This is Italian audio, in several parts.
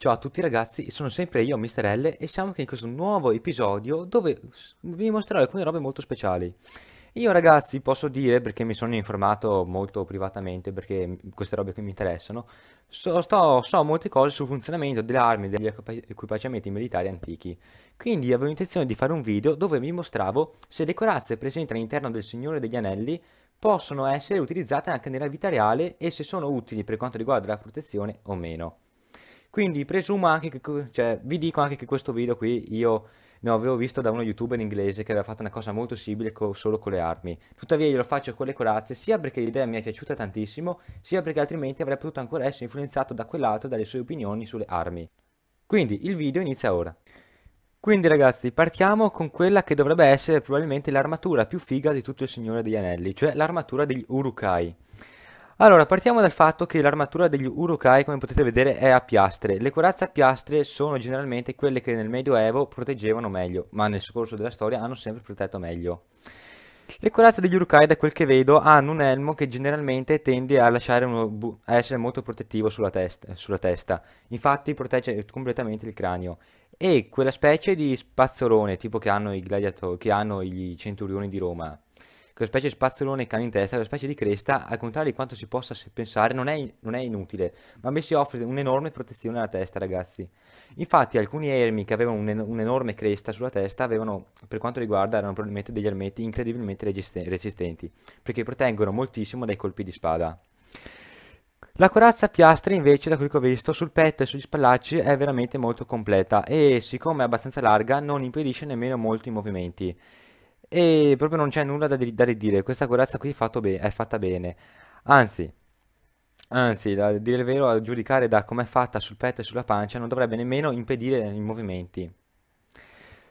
Ciao a tutti ragazzi, sono sempre io, Mister L, e siamo qui in questo nuovo episodio dove vi mostrerò alcune robe molto speciali. Io ragazzi posso dire, perché mi sono informato molto privatamente, perché mm, queste robe qui mi interessano, so, sto, so molte cose sul funzionamento delle armi e degli equipaggiamenti militari antichi. Quindi avevo intenzione di fare un video dove vi mostravo se le corazze presenti all'interno del Signore degli Anelli possono essere utilizzate anche nella vita reale e se sono utili per quanto riguarda la protezione o meno. Quindi presumo anche che, cioè vi dico anche che questo video qui io ne avevo visto da uno youtuber inglese che aveva fatto una cosa molto simile co solo con le armi. Tuttavia io lo faccio con le corazze sia perché l'idea mi è piaciuta tantissimo, sia perché altrimenti avrei potuto ancora essere influenzato da quell'altro dalle sue opinioni sulle armi. Quindi il video inizia ora. Quindi ragazzi partiamo con quella che dovrebbe essere probabilmente l'armatura più figa di tutto il Signore degli Anelli, cioè l'armatura degli Urukai. Allora, partiamo dal fatto che l'armatura degli Urukai, come potete vedere, è a piastre. Le corazze a piastre sono generalmente quelle che nel Medioevo proteggevano meglio, ma nel corso della storia hanno sempre protetto meglio. Le corazze degli Urukai, da quel che vedo, hanno un elmo che generalmente tende a, a essere molto protettivo sulla, test sulla testa. Infatti protegge completamente il cranio. E quella specie di spazzolone, tipo che hanno, che hanno i centurioni di Roma, quella specie di spazzolone cani in testa, quella specie di cresta, al contrario di quanto si possa pensare, non è, non è inutile, ma invece offre un'enorme protezione alla testa, ragazzi. Infatti alcuni ermi che avevano un'enorme cresta sulla testa avevano, per quanto riguarda, erano probabilmente degli ermetti incredibilmente resistenti, perché proteggono moltissimo dai colpi di spada. La corazza a piastre invece da quel che ho visto sul petto e sugli spallacci è veramente molto completa e siccome è abbastanza larga non impedisce nemmeno molto i movimenti. E proprio non c'è nulla da, da ridire, questa corazza qui fatto è fatta bene. Anzi, Anzi, a dire il vero, a giudicare da come è fatta sul petto e sulla pancia, non dovrebbe nemmeno impedire i movimenti.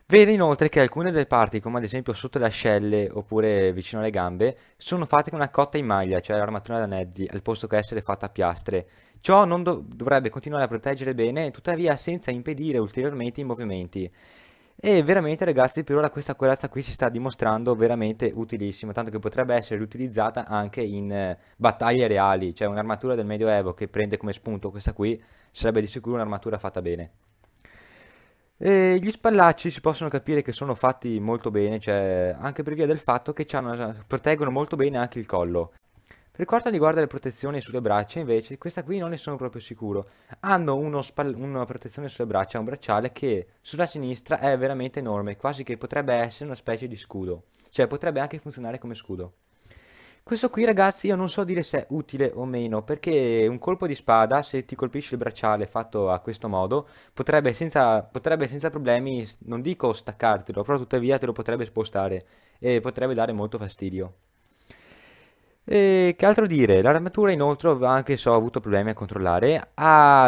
Vede inoltre che alcune delle parti, come ad esempio sotto le ascelle oppure vicino alle gambe, sono fatte con una cotta in maglia, cioè l'armatura da Neddy, al posto che essere fatta a piastre. Ciò non dov dovrebbe continuare a proteggere bene, tuttavia senza impedire ulteriormente i movimenti. E veramente ragazzi per ora questa corazza qui si sta dimostrando veramente utilissima, tanto che potrebbe essere utilizzata anche in eh, battaglie reali, cioè un'armatura del medioevo che prende come spunto questa qui sarebbe di sicuro un'armatura fatta bene. E gli spallacci si possono capire che sono fatti molto bene, cioè anche per via del fatto che proteggono molto bene anche il collo. Per quanto riguarda le protezioni sulle braccia, invece, questa qui non ne sono proprio sicuro. Hanno una protezione sulle braccia, un bracciale che sulla sinistra è veramente enorme, quasi che potrebbe essere una specie di scudo. Cioè, potrebbe anche funzionare come scudo. Questo qui, ragazzi, io non so dire se è utile o meno, perché un colpo di spada, se ti colpisce il bracciale fatto a questo modo, potrebbe senza, potrebbe senza problemi, non dico staccartelo, però tuttavia te lo potrebbe spostare e potrebbe dare molto fastidio. E che altro dire, l'armatura inoltre, anche se ho avuto problemi a controllare,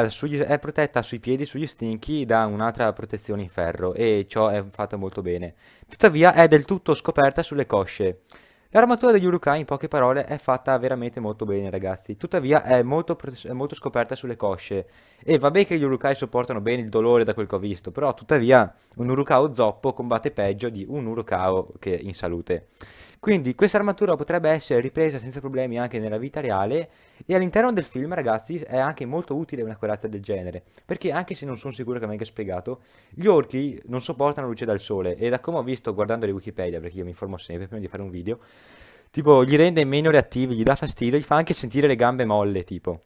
sugli, è protetta sui piedi e sugli stinchi da un'altra protezione in ferro e ciò è fatto molto bene. Tuttavia è del tutto scoperta sulle cosce. L'armatura degli Urukai in poche parole è fatta veramente molto bene ragazzi, tuttavia è molto, è molto scoperta sulle cosce e vabbè che gli Urukai sopportano bene il dolore da quel che ho visto, però tuttavia un Urukao zoppo combatte peggio di un Urukao che in salute. Quindi questa armatura potrebbe essere ripresa senza problemi anche nella vita reale e all'interno del film ragazzi è anche molto utile una corazza del genere perché anche se non sono sicuro che venga spiegato gli orchi non sopportano luce dal sole e da come ho visto guardando le wikipedia perché io mi informo sempre prima di fare un video tipo gli rende meno reattivi, gli dà fastidio, gli fa anche sentire le gambe molle tipo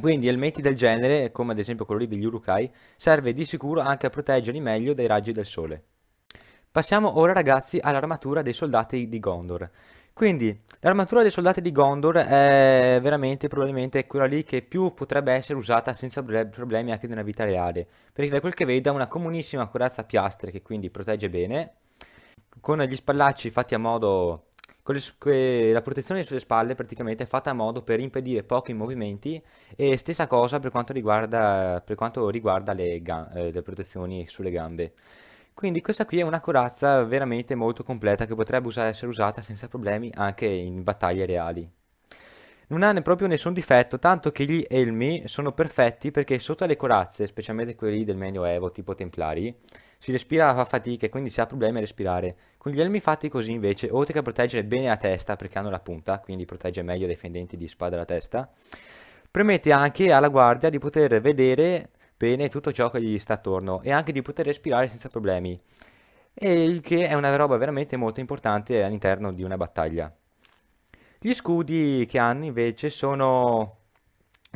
quindi elementi del genere, come ad esempio quello degli Urukai, serve di sicuro anche a proteggerli meglio dai raggi del sole. Passiamo ora ragazzi all'armatura dei soldati di Gondor. Quindi l'armatura dei soldati di Gondor è veramente probabilmente quella lì che più potrebbe essere usata senza problemi anche nella vita reale. Perché da quel che vedo ha una comunissima corazza piastre che quindi protegge bene. Con gli spallacci fatti a modo... Le, la protezione sulle spalle praticamente è fatta a modo per impedire pochi movimenti e stessa cosa per quanto riguarda, per quanto riguarda le, eh, le protezioni sulle gambe. Quindi questa qui è una corazza veramente molto completa che potrebbe usare, essere usata senza problemi anche in battaglie reali. Non ha proprio nessun difetto, tanto che gli elmi sono perfetti perché sotto alle corazze, specialmente quelli del Medioevo tipo Templari, si respira a fatica e quindi si ha problemi a respirare. Con gli elmi fatti così invece, oltre che a proteggere bene la testa perché hanno la punta, quindi protegge meglio dai fendenti di spada la testa, permette anche alla guardia di poter vedere pene e tutto ciò che gli sta attorno e anche di poter respirare senza problemi. il che è una roba veramente molto importante all'interno di una battaglia. Gli scudi che hanno invece sono,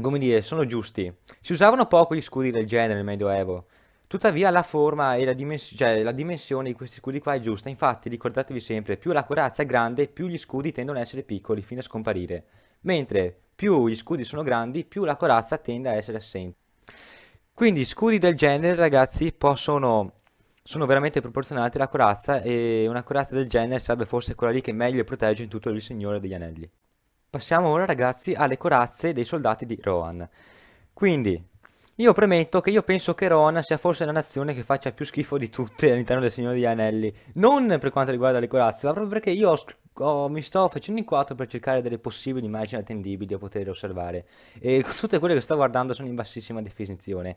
come dire, sono giusti. Si usavano poco gli scudi del genere nel Medioevo, Tuttavia la forma e la, dimensi cioè, la, dimensione di questi scudi qua è giusta, infatti ricordatevi sempre, più la corazza è grande, più gli scudi tendono ad essere piccoli fino a scomparire, mentre più gli scudi sono grandi, più la corazza tende a essere assente. Quindi scudi del genere, ragazzi, possono sono veramente proporzionati alla corazza e una corazza del genere sarebbe forse quella lì che meglio protegge in tutto il Signore degli Anelli. Passiamo ora ragazzi alle corazze dei soldati di Rohan. Quindi io premetto che io penso che Rona sia forse la nazione che faccia più schifo di tutte all'interno del Signore degli Anelli. Non per quanto riguarda le corazze, ma proprio perché io ho Oh, mi sto facendo in quattro per cercare delle possibili immagini attendibili da poter osservare e tutte quelle che sto guardando sono in bassissima definizione.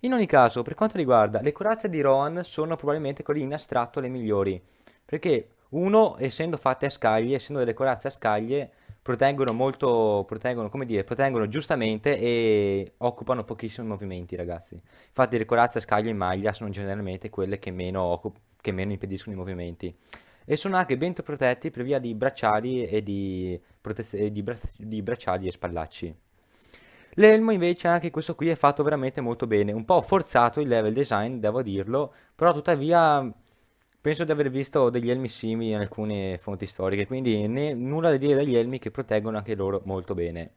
In ogni caso, per quanto riguarda le corazze di Rohan sono probabilmente quelle in astratto le migliori, perché uno, essendo fatte a scaglie, essendo delle corazze a scaglie, proteggono molto, proteggono, come dire, proteggono giustamente e occupano pochissimi movimenti, ragazzi. Infatti le corazze, scaglie e maglia sono generalmente quelle che meno, che meno impediscono i movimenti. E sono anche ben protetti per via di bracciali e di, di, bra di bracciali e spallacci. L'elmo invece anche questo qui è fatto veramente molto bene, un po' forzato il level design, devo dirlo, però tuttavia Penso di aver visto degli elmi simili in alcune fonti storiche, quindi né, nulla da dire dagli elmi che proteggono anche loro molto bene.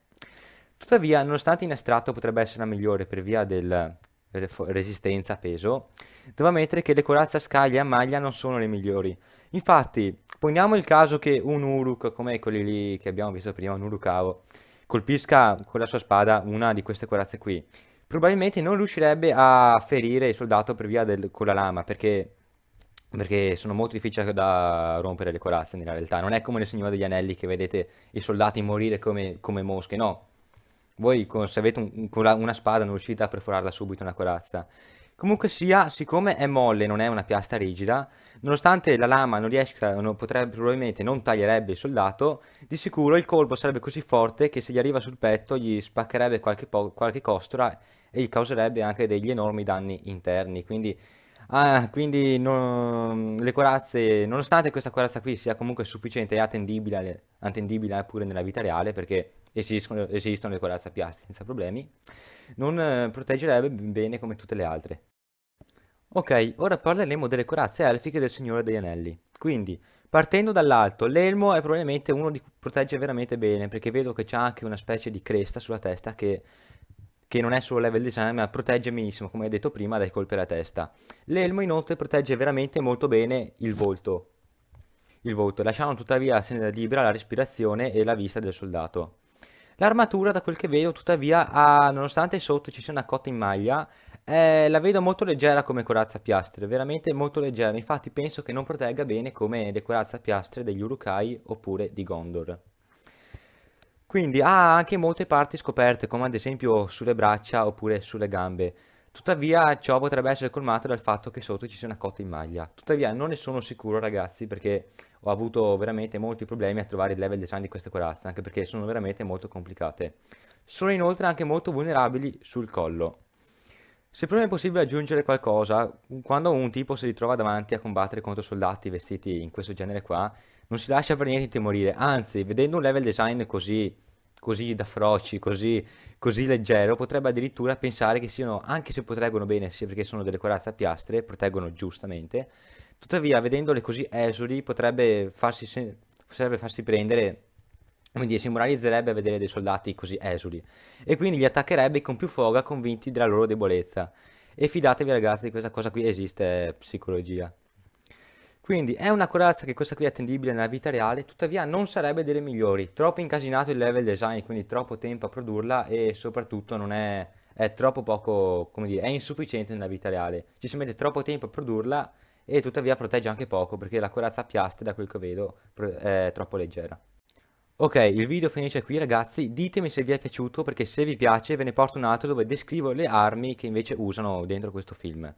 Tuttavia, nonostante in astratto potrebbe essere la migliore per via della resistenza a peso, devo ammettere che le corazze a scaglia e a maglia non sono le migliori. Infatti, poniamo il caso che un Uruk, come quelli lì che abbiamo visto prima, un Urukavo, colpisca con la sua spada una di queste corazze qui. Probabilmente non riuscirebbe a ferire il soldato per via del, con la lama, perché perché sono molto difficili da rompere le corazze in realtà. Non è come nel Signore degli Anelli che vedete i soldati morire come, come mosche, no. Voi con, se avete un, con una spada non riuscite a perforarla subito una corazza. Comunque sia, siccome è molle, non è una piastra rigida, nonostante la lama non riesca, non potrebbe, probabilmente non taglierebbe il soldato, di sicuro il colpo sarebbe così forte che se gli arriva sul petto gli spaccherebbe qualche, qualche costura e gli causerebbe anche degli enormi danni interni. Quindi Ah, quindi non- le corazze, nonostante questa corazza qui sia comunque sufficiente e attendibile, alle- attendibile pure nella vita reale, perché esiscono- esistono le corazze a piastre senza problemi, non eh, proteggerebbe bene come tutte le altre. Ok, ora parleremo delle corazze elfiche del Signore degli Anelli. Quindi, partendo dall'alto, l'elmo è probabilmente uno che protegge veramente bene, perché vedo che c'è anche una specie di cresta sulla testa che che non è solo level design ma protegge benissimo, come ho detto prima, dai colpi alla testa. L'elmo inoltre protegge veramente molto bene il volto, il volto lasciando tuttavia libera la respirazione e la vista del soldato. L'armatura, da quel che vedo, tuttavia, ha, nonostante sotto ci sia una cotta in maglia, eh, la vedo molto leggera come corazza piastre, veramente molto leggera, infatti penso che non protegga bene come le corazza piastre degli Urukai oppure di Gondor. Quindi ha anche molte parti scoperte, come ad esempio sulle braccia oppure sulle gambe. Tuttavia ciò potrebbe essere colmato dal fatto che sotto ci sia una cotta in maglia. Tuttavia non ne sono sicuro ragazzi perché ho avuto veramente molti problemi a trovare il level design di queste corazze, anche perché sono veramente molto complicate. Sono inoltre anche molto vulnerabili sul collo. Se prima è possibile aggiungere qualcosa, quando un tipo si ritrova davanti a combattere contro soldati vestiti in questo genere qua, non si lascia per niente intimorire, anzi, vedendo un level design così, così da froci, così, così leggero, potrebbe addirittura pensare che siano, anche se proteggono bene, sì, perché sono delle corazze a piastre, proteggono giustamente, tuttavia, vedendole così esuli, potrebbe farsi, potrebbe farsi prendere quindi si moralizzerebbe a vedere dei soldati così esuli e quindi li attaccherebbe con più foga convinti della loro debolezza. E fidatevi ragazzi, questa cosa qui esiste psicologia. Quindi è una corazza che questa qui è attendibile nella vita reale, tuttavia non sarebbe delle migliori. Troppo incasinato il level design, quindi troppo tempo a produrla e soprattutto non è, è troppo poco, come dire, è insufficiente nella vita reale. Ci si mette troppo tempo a produrla e tuttavia protegge anche poco perché la corazza a piastre, da quel che vedo, è troppo leggera. Ok, il video finisce qui ragazzi, ditemi se vi è piaciuto perché se vi piace ve ne porto un altro dove descrivo le armi che invece usano dentro questo film.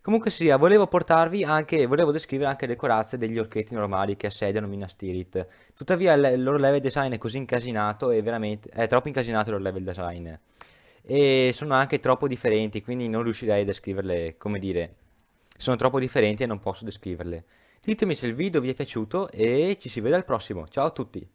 Comunque sia, volevo portarvi anche, volevo descrivere anche le corazze degli orchetti normali che assediano Minas Tirith. Tuttavia il loro level design è così incasinato è veramente... è troppo incasinato il loro level design. E sono anche troppo differenti, quindi non riuscirei a descriverle, come dire... Sono troppo differenti e non posso descriverle. Ditemi se il video vi è piaciuto e ci si vede al prossimo. Ciao a tutti!